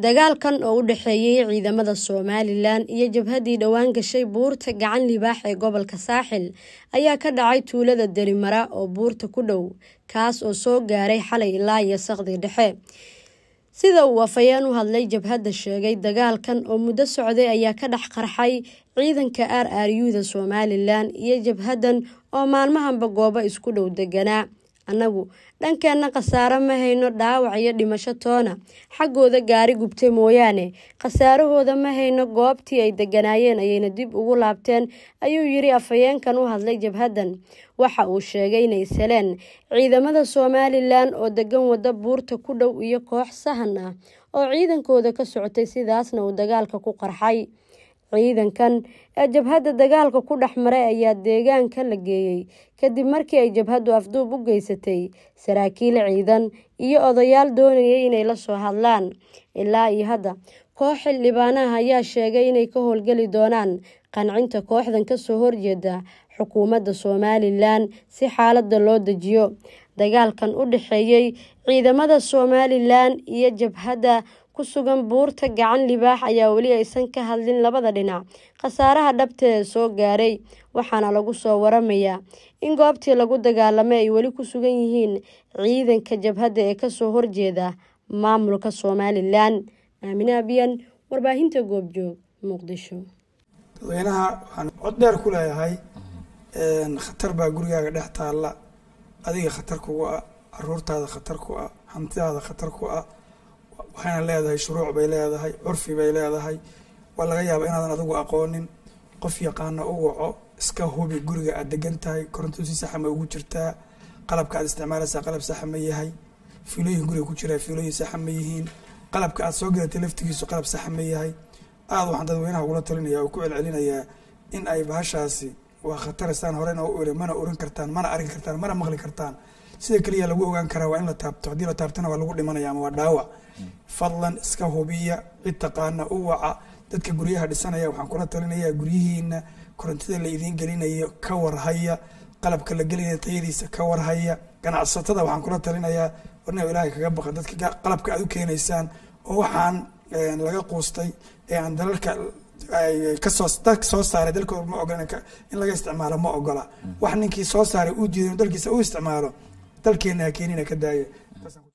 dagaalkan oo u dhexeeyey ciidamada somalilan iyo jabhaddii dhowaan gashay buurta gacan libaax ee gobolka saaxil ayaa ka dhacay tuulada derimara oo buurta ku dhow kaas oo soo gaaray xalay ilaa iyo saqdi dhexe sida uu afhayeen u hadlay jabhadda sheegay dagaalkan oo muddo socday ayaa ka dhex qarxay ciidanka r r u da somalilan iyo jabhaddan oo maalmahanba goobo isku dhow deganaa annagu dhankeenna khasaare ma hayno dhaawac iyo dhimasho toona xaggooda gaari gubtay mooyaane khasaarahooda ma hayno goobtii ay deganaayeen ayayna dib ugu laabteen ayuu yiri afhayeenkan u hadlay jabhaddan waxa uu sheegay inay seleen ciidamada somalilan oo degan waddo buurta ku dhow iyo koox sahan ah oo ciidankooda ka socotay sidaasna uu dagaalka ku qarxay ciidankan ee jabhadda dagaalka ku dhex maray ayaa deegaanka la geeyey kadib markii ay jabhaddu afduub u geysatay saraakiil ciidan iyo odayaal doonayay inay la soo hadlaan ilaa iyo hadda koox xildhibaanaha ayaa sheegay inay ka howlgeli doonaan qancinta kooxdan kasoo horjeeda xukuumadda somalilan si xaaladda loo dejiyo dagaalkan u dhexeeyey ciidamada somalilan iyo jabhadda ku sugan buurta gacan libaax ayaa weli aysan ka hadlin labada dhinac khasaaraha dhabteeda soo gaaray waxaana lagu soo waramayaa in goobtii lagu dagaalamay ay weli ku sugan yihiin ciidanka jabhadda ee kasoo horjeeda maamulka somalilan aamine abiyan warbaahinta goobjoog muqdisho dadweynaha waxaan cod dheer ku leeyahay khatar baa gurigaaga dhex taalla adiga khatar kugu ah aruurtaada khatar ku ah hantidaada khatar ku ah waxayna leedahay shuruuc bay leedahay curfi bay leedahay waa laga yaabaa inaadan adigu aqoonin qof yaqaana u waco iska hubi guriga aad degan tahay koronto si saxa ugu jirtaa qalabka aad isticmaalaysaa qalab saxa yahay fiilooyin guriga ku jira fiilooyin saxa yihiin qalabka aad soo gelatay laftigiisu qalab saxa yahay aad waxaan dadweynaha ugula talinaya oo ku celcelinayaa in ay bahashaasi waa khataristaan horena u iri mana oran kartaan mana arki kartaan mana maqli kartaan sida keliya lagu ogaan karaa waa in la taabto haddii la taabtana waa lagu dhimanaya ama waa dhaawac fadlan iska hubiya cid taqaana u waca dadka guryaha dhisanaya waxaan kula talinayaa guryihiina korontada la idiin gelinayo ka warhaya qalabka la gelinaya tayadiisa ka warhaya ganacsatada waxaan kula talinayaa war ilaahay kaga baqa dadka qalabka aad u keenaysaan oo waxaan laga quustay ee aan dalalka kasoo soo saaray dalkooda ma ogola in laga isticmaalo ma ogola wax ninkii soo saaray uu diiday dalkiisa u isticmaalo dalkeena ha keenina ka daaya